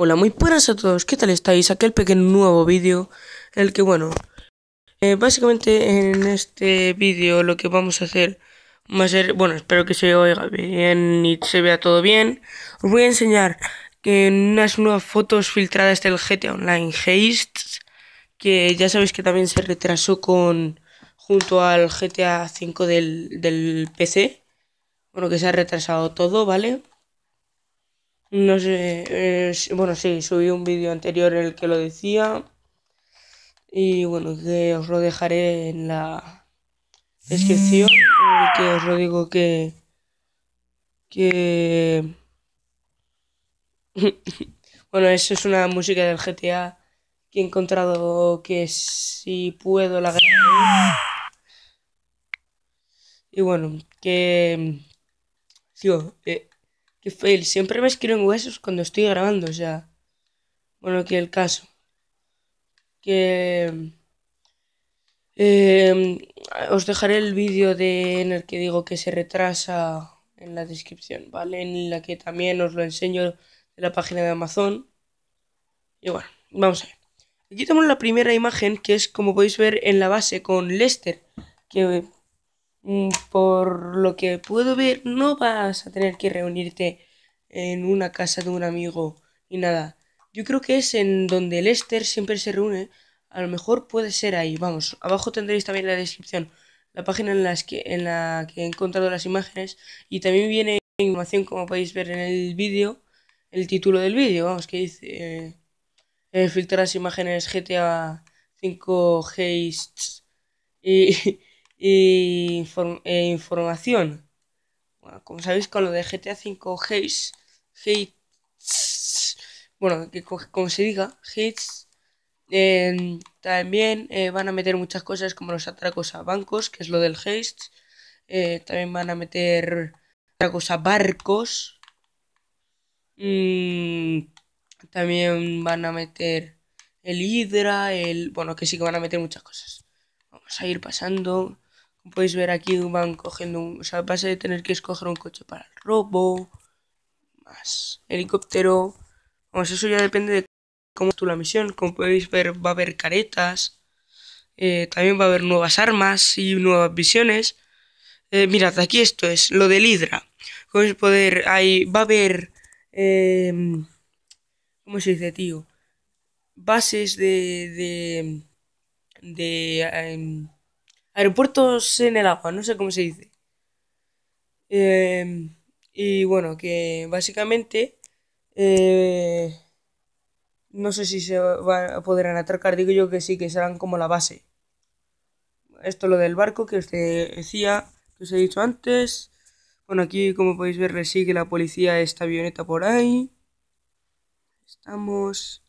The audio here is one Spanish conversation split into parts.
Hola, muy buenas a todos, ¿qué tal estáis? Aquel pequeño nuevo vídeo, el que bueno, eh, básicamente en este vídeo lo que vamos a hacer va a ser, bueno, espero que se oiga bien y se vea todo bien, os voy a enseñar que eh, unas nuevas fotos filtradas del GTA Online Heist, que ya sabéis que también se retrasó con junto al GTA 5 del, PC, bueno, que se ha retrasado todo, ¿vale? vale no sé, eh, bueno, sí, subí un vídeo anterior en el que lo decía. Y bueno, que os lo dejaré en la descripción. Y que os lo digo que. Que. bueno, eso es una música del GTA que he encontrado que si puedo la Y bueno, que. sí Eh. Que fail. Siempre me escriben huesos cuando estoy grabando, o sea. Bueno, aquí el caso. Que. Em, os dejaré el vídeo de, en el que digo que se retrasa en la descripción, ¿vale? En la que también os lo enseño de la página de Amazon. Y bueno, vamos a ver. Aquí tenemos la primera imagen que es como podéis ver en la base con Lester, que por lo que puedo ver, no vas a tener que reunirte en una casa de un amigo ni nada. Yo creo que es en donde el Lester siempre se reúne. A lo mejor puede ser ahí. Vamos, abajo tendréis también la descripción, la página en, en la que he encontrado las imágenes. Y también viene información, como podéis ver en el vídeo, el título del vídeo, vamos, que dice eh, eh, filtrar las imágenes GTA 5 Heists. Y e, información. Bueno, como sabéis, con lo de GTA 5 Hates, bueno, que como se diga, hits em, también eh, van a meter muchas cosas como los atracos a bancos, que es lo del heists Eh, también van a meter atracos a barcos. Mm, también van a meter el Hydra, el... Bueno, que sí que van a meter muchas cosas. Vamos a ir pasando podéis ver aquí van cogiendo, o sea, vas a tener que escoger un coche para el robo, más helicóptero, vamos, eso ya depende de cómo tú la misión. Como podéis ver va a haber caretas, eh, también va a haber nuevas armas y nuevas visiones. Eh, mirad, aquí esto es, lo del Hydra. con el poder, ahí va a haber... Em, ¿Cómo se dice, tío? Bases de... de... de... Em, Aeropuertos en el agua, no sé cómo se dice. Eh, y bueno, que básicamente eh, no sé si se a podrán atracar, digo yo que sí, que serán como la base. Esto lo del barco que os decía, que os he dicho antes. Bueno, aquí como podéis ver le sigue la policía esta avioneta por ahí. Estamos...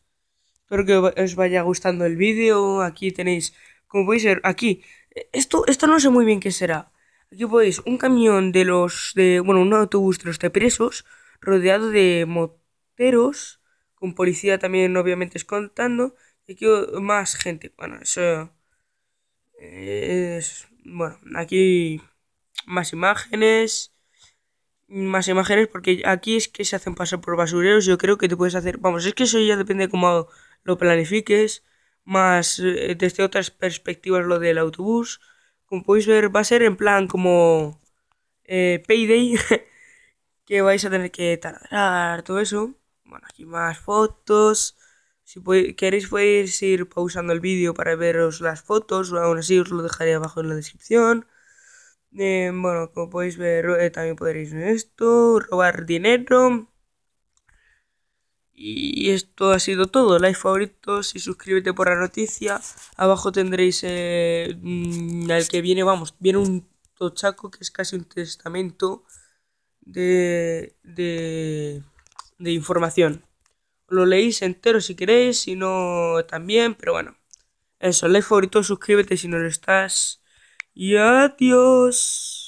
Espero que os vaya gustando el vídeo. Aquí tenéis, como podéis ver, aquí esto, esto no sé muy bien qué será. Aquí podéis un camión de los de. Bueno, un autobús de los de presos, rodeado de moteros, con policía también, obviamente, escoltando. Y aquí más gente. Bueno, eso. Eh, es. Bueno, aquí. Más imágenes. Más imágenes, porque aquí es que se hacen pasar por basureros. Yo creo que te puedes hacer. Vamos, es que eso ya depende de cómo lo planifiques más eh, desde otras perspectivas lo del autobús. Como podéis ver, va a ser en plan como eh, Payday, que vais a tener que tardar todo eso. Bueno, aquí más fotos. Si queréis podéis ir pausando el vídeo para veros las fotos, aún así os lo dejaré abajo en la descripción. Eh, bueno, como podéis ver, también podréis ver esto, robar dinero. Y esto ha sido todo. Like, favoritos y suscríbete por la noticia. Abajo tendréis el eh, mm, que viene, vamos, viene un tochaco que es casi un testamento de, de, de información. Lo leéis entero si queréis, si no también, pero bueno. Eso, like, favorito, suscríbete si no lo estás. Y adiós.